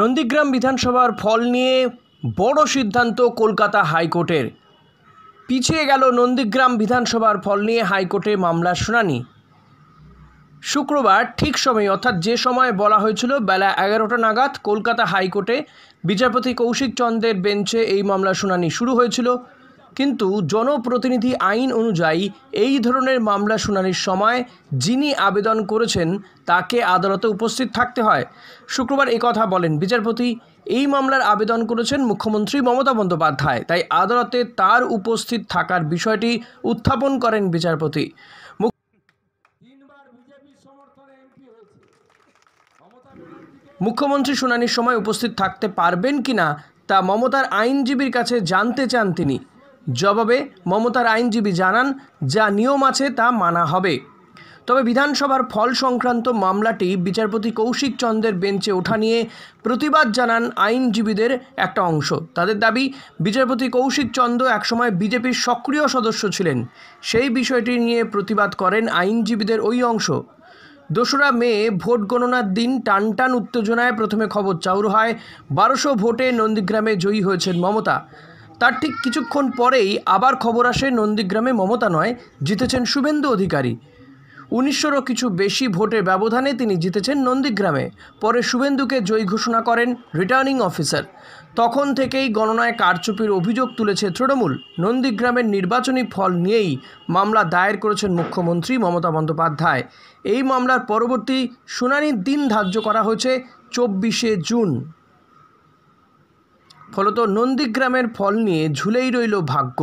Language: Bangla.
নন্দীগ্রাম বিধানসভার ফল নিয়ে বড় সিদ্ধান্ত কলকাতা হাইকোর্টের পিছিয়ে গেল নন্দীগ্রাম বিধানসভার ফল নিয়ে হাইকোর্টে মামলার শুনানি শুক্রবার ঠিক সময় অর্থাৎ যে সময় বলা হয়েছিল বেলা এগারোটা নাগাদ কলকাতা হাইকোর্টে বিচারপতি কৌশিক চন্দ্রের বেঞ্চে এই মামলা শুনানি শুরু হয়েছিল কিন্তু জনপ্রতিনিধি আইন অনুযায়ী এই ধরনের মামলা শুনানির সময় যিনি আবেদন করেছেন তাকে আদালতে উপস্থিত থাকতে হয় শুক্রবার কথা বলেন বিচারপতি এই মামলার আবেদন করেছেন মুখ্যমন্ত্রী মমতা বন্দ্যোপাধ্যায় তাই আদালতে তার উপস্থিত থাকার বিষয়টি উত্থাপন করেন বিচারপতি মুখ্যমন্ত্রী শুনানির সময় উপস্থিত থাকতে পারবেন কিনা তা মমতার আইনজীবীর কাছে জানতে চান তিনি জবাবে মমতার আইনজীবী জানান যা নিয়ম আছে তা মানা হবে তবে বিধানসভার ফল সংক্রান্ত মামলাটি বিচারপতি কৌশিক চন্দ্রের বেঞ্চে ওঠা নিয়ে প্রতিবাদ জানান আইনজীবীদের একটা অংশ তাদের দাবি বিচারপতি কৌশিক চন্দ্র একসময় বিজেপির সক্রিয় সদস্য ছিলেন সেই বিষয়টি নিয়ে প্রতিবাদ করেন আইনজীবীদের ওই অংশ দোসরা মে ভোট গণনার দিন টানটান উত্তেজনায় প্রথমে খবর চাউর হয় বারোশো ভোটে নন্দীগ্রামে জয়ী হয়েছেন মমতা তার ঠিক কিছুক্ষণ পরেই আবার খবর আসে নন্দীগ্রামে মমতা নয় জিতেছেন শুভেন্দু অধিকারী উনিশশোরও কিছু বেশি ভোটের ব্যবধানে তিনি জিতেছেন নন্দীগ্রামে পরে শুভেন্দুকে জয়ী ঘোষণা করেন রিটার্নিং অফিসার তখন থেকেই গণনায় কারচুপির অভিযোগ তুলেছে তৃণমূল নন্দীগ্রামের নির্বাচনী ফল নিয়েই মামলা দায়ের করেছেন মুখ্যমন্ত্রী মমতা বন্দ্যোপাধ্যায় এই মামলার পরবর্তী শুনানির দিন ধার্য করা হয়েছে চব্বিশে জুন ফলত নন্দীগ্রামের ফল নিয়ে ঝুলেই রইল ভাগ্য